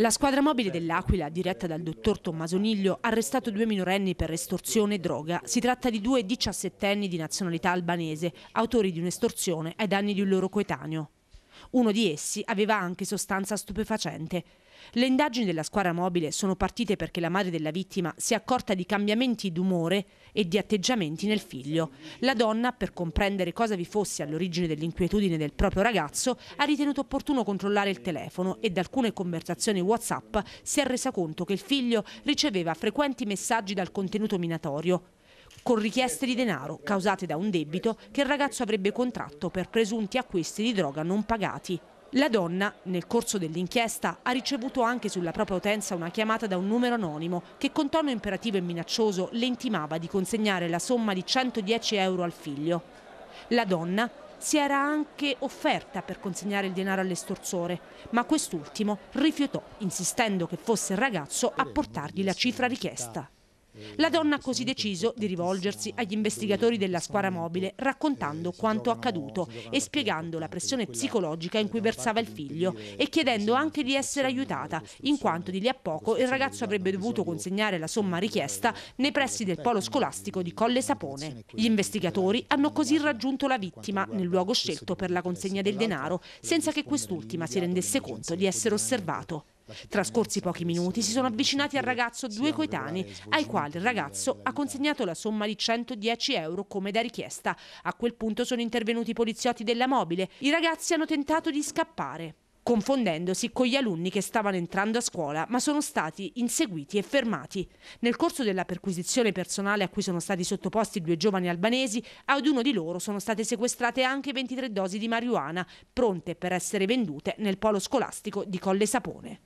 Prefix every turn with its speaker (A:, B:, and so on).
A: La squadra mobile dell'Aquila, diretta dal dottor Tommaso Niglio, ha arrestato due minorenni per estorsione e droga. Si tratta di due diciassettenni di nazionalità albanese, autori di un'estorsione ai danni di un loro coetaneo. Uno di essi aveva anche sostanza stupefacente. Le indagini della squadra mobile sono partite perché la madre della vittima si è accorta di cambiamenti d'umore e di atteggiamenti nel figlio. La donna, per comprendere cosa vi fosse all'origine dell'inquietudine del proprio ragazzo, ha ritenuto opportuno controllare il telefono e da alcune conversazioni WhatsApp si è resa conto che il figlio riceveva frequenti messaggi dal contenuto minatorio con richieste di denaro causate da un debito che il ragazzo avrebbe contratto per presunti acquisti di droga non pagati. La donna, nel corso dell'inchiesta, ha ricevuto anche sulla propria utenza una chiamata da un numero anonimo che con tono imperativo e minaccioso le intimava di consegnare la somma di 110 euro al figlio. La donna si era anche offerta per consegnare il denaro all'estorsore, ma quest'ultimo rifiutò, insistendo che fosse il ragazzo a portargli la cifra richiesta. La donna ha così deciso di rivolgersi agli investigatori della squadra mobile raccontando quanto accaduto e spiegando la pressione psicologica in cui versava il figlio e chiedendo anche di essere aiutata in quanto di lì a poco il ragazzo avrebbe dovuto consegnare la somma richiesta nei pressi del polo scolastico di Colle Sapone. Gli investigatori hanno così raggiunto la vittima nel luogo scelto per la consegna del denaro senza che quest'ultima si rendesse conto di essere osservato. Trascorsi pochi minuti si sono avvicinati al ragazzo due coetanei, ai quali il ragazzo ha consegnato la somma di 110 euro come da richiesta. A quel punto sono intervenuti i poliziotti della mobile. I ragazzi hanno tentato di scappare confondendosi con gli alunni che stavano entrando a scuola, ma sono stati inseguiti e fermati. Nel corso della perquisizione personale a cui sono stati sottoposti due giovani albanesi, ad uno di loro sono state sequestrate anche 23 dosi di marijuana, pronte per essere vendute nel polo scolastico di Colle Sapone.